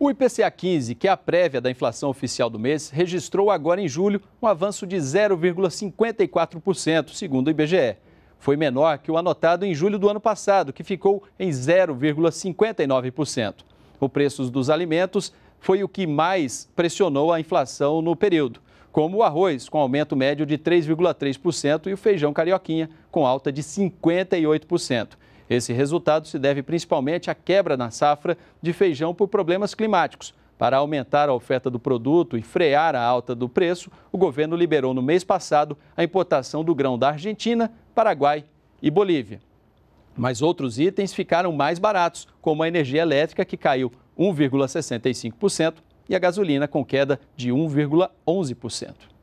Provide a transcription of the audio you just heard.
O IPCA 15, que é a prévia da inflação oficial do mês, registrou agora em julho um avanço de 0,54%, segundo o IBGE. Foi menor que o anotado em julho do ano passado, que ficou em 0,59%. O preço dos alimentos foi o que mais pressionou a inflação no período, como o arroz, com aumento médio de 3,3%, e o feijão carioquinha, com alta de 58%. Esse resultado se deve principalmente à quebra na safra de feijão por problemas climáticos. Para aumentar a oferta do produto e frear a alta do preço, o governo liberou no mês passado a importação do grão da Argentina, Paraguai e Bolívia. Mas outros itens ficaram mais baratos, como a energia elétrica, que caiu 1,65%, e a gasolina, com queda de 1,11%.